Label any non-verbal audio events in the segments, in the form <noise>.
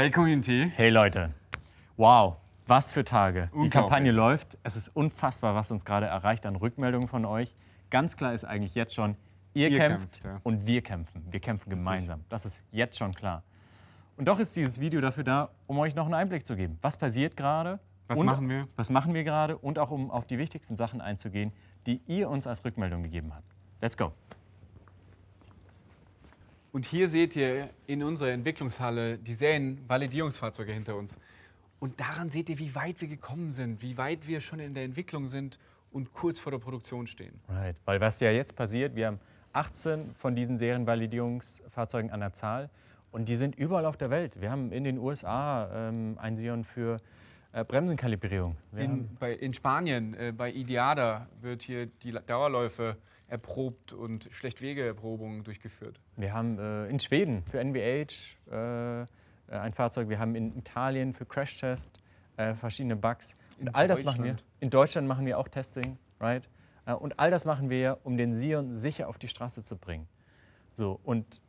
Hey Community. Hey Leute. Wow, was für Tage. Die Kampagne läuft. Es ist unfassbar, was uns gerade erreicht an Rückmeldungen von euch. Ganz klar ist eigentlich jetzt schon, ihr, ihr kämpft, kämpft ja. und wir kämpfen. Wir kämpfen gemeinsam. Das ist jetzt schon klar. Und doch ist dieses Video dafür da, um euch noch einen Einblick zu geben. Was passiert gerade? Was und, machen wir? Was machen wir gerade? Und auch um auf die wichtigsten Sachen einzugehen, die ihr uns als Rückmeldung gegeben habt. Let's go. Und hier seht ihr in unserer Entwicklungshalle die Serienvalidierungsfahrzeuge hinter uns. Und daran seht ihr, wie weit wir gekommen sind, wie weit wir schon in der Entwicklung sind und kurz vor der Produktion stehen. Right. Weil was ja jetzt passiert, wir haben 18 von diesen Serienvalidierungsfahrzeugen an der Zahl und die sind überall auf der Welt. Wir haben in den USA ähm, einen Sion für äh, Bremsenkalibrierung. In, bei, in, Spanien, äh, bei Idiada, wird hier die Dauerläufe erprobt und Schlechtwegeerprobungen durchgeführt. Wir haben äh, in Schweden für NVH äh, äh, ein Fahrzeug, wir haben in Italien für Crashtest äh, verschiedene Bugs. Und in all das machen wir. In Deutschland machen wir auch Testing, right? und all das machen wir, um den Sion sicher auf die Straße zu bringen. So, und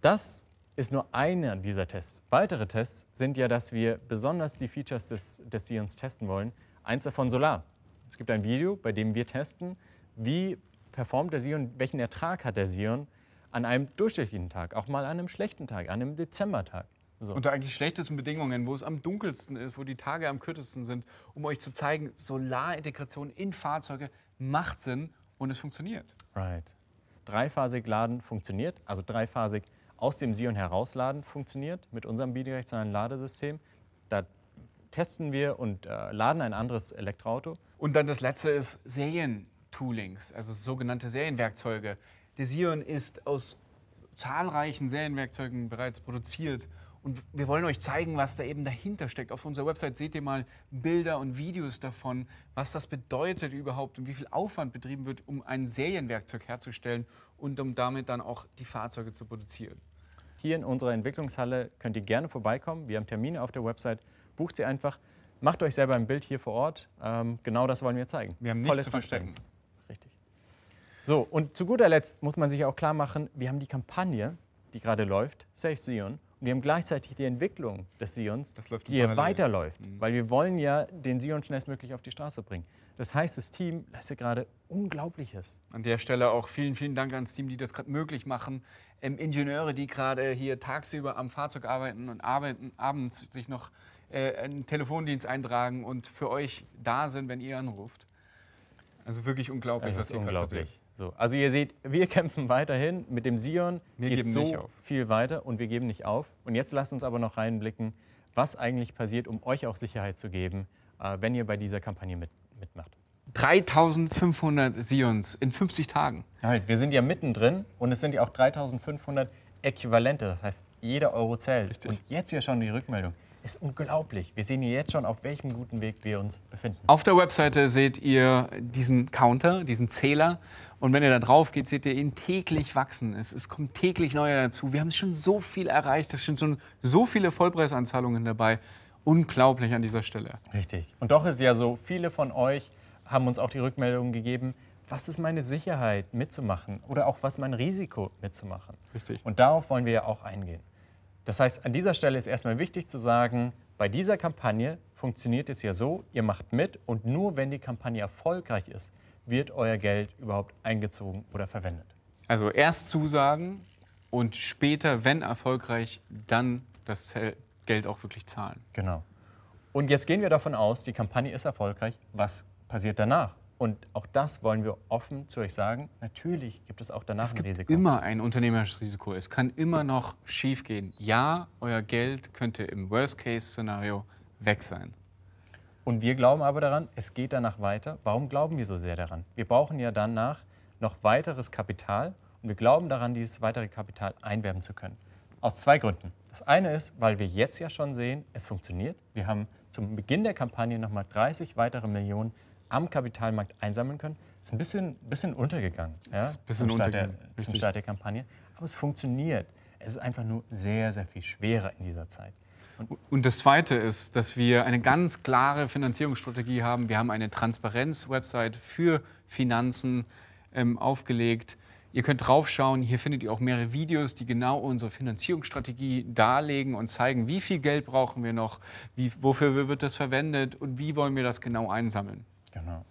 das ist nur einer dieser Tests. Weitere Tests sind ja, dass wir besonders die Features des, des Sions testen wollen. Eins davon Solar. Es gibt ein Video, bei dem wir testen, wie performt der Sion, welchen Ertrag hat der Sion an einem durchschnittlichen Tag, auch mal an einem schlechten Tag, an einem Dezembertag. So. Unter eigentlich schlechtesten Bedingungen, wo es am dunkelsten ist, wo die Tage am kürzesten sind, um euch zu zeigen, Solarintegration in Fahrzeuge macht Sinn und es funktioniert. Right. Dreiphasig laden funktioniert, also dreiphasig aus dem Sion herausladen funktioniert mit unserem bidirektionalen Ladesystem. Da testen wir und äh, laden ein anderes Elektroauto. Und dann das letzte ist Serientoolings, also sogenannte Serienwerkzeuge. Der Sion ist aus zahlreichen Serienwerkzeugen bereits produziert und wir wollen euch zeigen, was da eben dahinter steckt. Auf unserer Website seht ihr mal Bilder und Videos davon, was das bedeutet überhaupt und wie viel Aufwand betrieben wird, um ein Serienwerkzeug herzustellen und um damit dann auch die Fahrzeuge zu produzieren. Hier in unserer Entwicklungshalle könnt ihr gerne vorbeikommen. Wir haben Termine auf der Website. Bucht sie einfach. Macht euch selber ein Bild hier vor Ort. Ähm, genau das wollen wir zeigen. Wir haben nichts zu verstecken. Richtig. So, und zu guter Letzt muss man sich auch klar machen, wir haben die Kampagne, die gerade läuft, Safe Zion, wir haben gleichzeitig die Entwicklung des Sions, die hier weiterläuft, mhm. weil wir wollen ja den Sion schnellstmöglich auf die Straße bringen. Das heißt, das Team leistet gerade Unglaubliches. An der Stelle auch vielen, vielen Dank ans Team, die das gerade möglich machen. Ähm, Ingenieure, die gerade hier tagsüber am Fahrzeug arbeiten und arbeiten, abends sich noch äh, einen Telefondienst eintragen und für euch da sind, wenn ihr anruft. Also wirklich unglaublich. Das ist unglaublich. So, also ihr seht, wir <laughs> kämpfen weiterhin mit dem Sion. Wir geht geben so nicht auf. viel weiter und wir geben nicht auf. Und jetzt lasst uns aber noch reinblicken, was eigentlich passiert, um euch auch Sicherheit zu geben, äh, wenn ihr bei dieser Kampagne mit, mitmacht. 3500 Sions in 50 Tagen. Halt, wir sind ja mittendrin und es sind ja auch 3500 Äquivalente. Das heißt, jeder Euro zählt. Richtig. Und jetzt ja schon die Rückmeldung ist unglaublich. Wir sehen hier jetzt schon, auf welchem guten Weg wir uns befinden. Auf der Webseite seht ihr diesen Counter, diesen Zähler. Und wenn ihr da drauf geht, seht ihr ihn täglich wachsen. Es, es kommt täglich neuer dazu. Wir haben schon so viel erreicht. Es sind schon so viele Vollpreisanzahlungen dabei. Unglaublich an dieser Stelle. Richtig. Und doch ist ja so, viele von euch haben uns auch die Rückmeldung gegeben, was ist meine Sicherheit mitzumachen oder auch was mein Risiko mitzumachen. Richtig. Und darauf wollen wir ja auch eingehen. Das heißt, an dieser Stelle ist erstmal wichtig zu sagen, bei dieser Kampagne funktioniert es ja so, ihr macht mit und nur wenn die Kampagne erfolgreich ist, wird euer Geld überhaupt eingezogen oder verwendet. Also erst zusagen und später, wenn erfolgreich, dann das Geld auch wirklich zahlen. Genau. Und jetzt gehen wir davon aus, die Kampagne ist erfolgreich. Was passiert danach? Und auch das wollen wir offen zu euch sagen. Natürlich gibt es auch danach es gibt Risiko. Immer ein unternehmerisches Risiko. Es kann immer noch schiefgehen. Ja, euer Geld könnte im Worst-Case-Szenario weg sein. Und wir glauben aber daran, es geht danach weiter. Warum glauben wir so sehr daran? Wir brauchen ja danach noch weiteres Kapital und wir glauben daran, dieses weitere Kapital einwerben zu können. Aus zwei Gründen. Das eine ist, weil wir jetzt ja schon sehen, es funktioniert. Wir haben zum Beginn der Kampagne nochmal 30 weitere Millionen am Kapitalmarkt einsammeln können. Ist ein bisschen, bisschen untergegangen ja? ist ein bisschen zum, Start der, zum Start der Kampagne. Aber es funktioniert. Es ist einfach nur sehr, sehr viel schwerer in dieser Zeit. Und das Zweite ist, dass wir eine ganz klare Finanzierungsstrategie haben. Wir haben eine Transparenz-Website für Finanzen ähm, aufgelegt. Ihr könnt draufschauen. Hier findet ihr auch mehrere Videos, die genau unsere Finanzierungsstrategie darlegen und zeigen, wie viel Geld brauchen wir noch, wie, wofür wird das verwendet und wie wollen wir das genau einsammeln. Genau.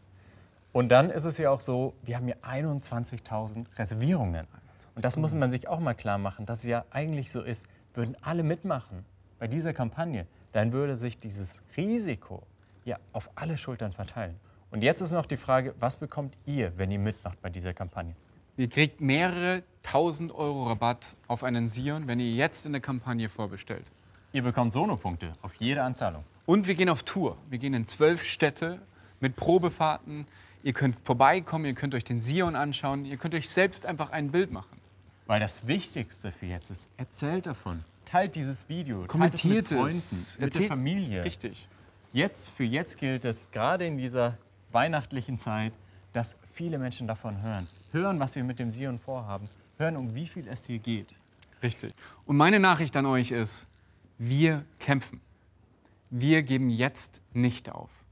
Und dann ist es ja auch so, wir haben hier 21.000 Reservierungen. Und das muss man sich auch mal klar machen, dass es ja eigentlich so ist, würden alle mitmachen bei dieser Kampagne, dann würde sich dieses Risiko ja auf alle Schultern verteilen. Und jetzt ist noch die Frage, was bekommt ihr, wenn ihr mitmacht bei dieser Kampagne? Ihr kriegt mehrere tausend Euro Rabatt auf einen Sion, wenn ihr jetzt in der Kampagne vorbestellt. Ihr bekommt Sonopunkte auf jede Anzahlung. Und wir gehen auf Tour. Wir gehen in zwölf Städte mit Probefahrten. Ihr könnt vorbeikommen, ihr könnt euch den Sion anschauen, ihr könnt euch selbst einfach ein Bild machen. Weil das Wichtigste für jetzt ist, erzählt davon. Teilt dieses Video, kommentiert teilt es mit Freunden, es, mit der Familie. Richtig. Jetzt für jetzt gilt es, gerade in dieser weihnachtlichen Zeit, dass viele Menschen davon hören. Hören, was wir mit dem Sion vorhaben. Hören, um wie viel es hier geht. Richtig. Und meine Nachricht an euch ist, wir kämpfen. Wir geben jetzt nicht auf.